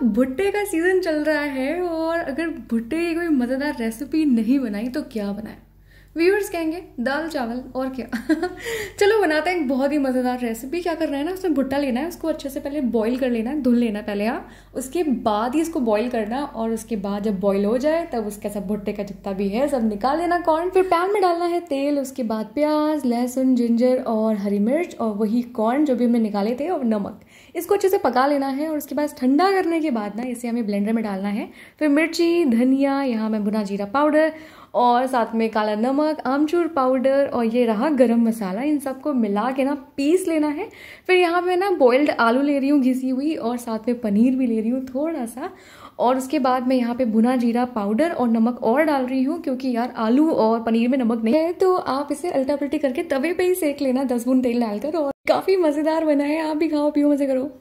अब भुट्टे का सीज़न चल रहा है और अगर भुट्टे की कोई मज़ेदार रेसिपी नहीं बनाई तो क्या बनाएं व्यूअर्स कहेंगे दाल चावल और क्या चलो बनाते हैं एक बहुत ही मज़ेदार रेसिपी क्या करना है ना उसमें भुट्टा लेना है उसको अच्छे से पहले बॉईल कर लेना है धुल लेना पहले आप हाँ। उसके बाद ही इसको बॉईल करना और उसके बाद जब बॉईल हो जाए तब उसका सब भुट्टे का जितना भी है सब निकाल लेना कॉर्न फिर पैन में डालना है तेल उसके बाद प्याज लहसुन जिंजर और हरी मिर्च और वही कॉर्न जो भी हमने निकाले थे और नमक इसको अच्छे से पका लेना है और उसके बाद ठंडा करने के बाद ना इसे हमें ब्लेंडर में डालना है फिर मिर्ची धनिया यहाँ मैं भुना जीरा पाउडर और साथ में काला नमक आमचूर पाउडर और ये रहा गरम मसाला इन सबको मिला के ना पीस लेना है फिर यहाँ पे ना बॉइल्ड आलू ले रही हूँ घिसी हुई और साथ में पनीर भी ले रही हूँ थोड़ा सा और उसके बाद मैं यहाँ पे भुना जीरा पाउडर और नमक और डाल रही हूँ क्योंकि यार आलू और पनीर में नमक नहीं है तो आप इसे अल्टा पल्टी करके तवे पे ही सेक लेना दस बुन तेल डालकर और काफ़ी मज़ेदार बना है आप भी खाओ पियो मज़े करो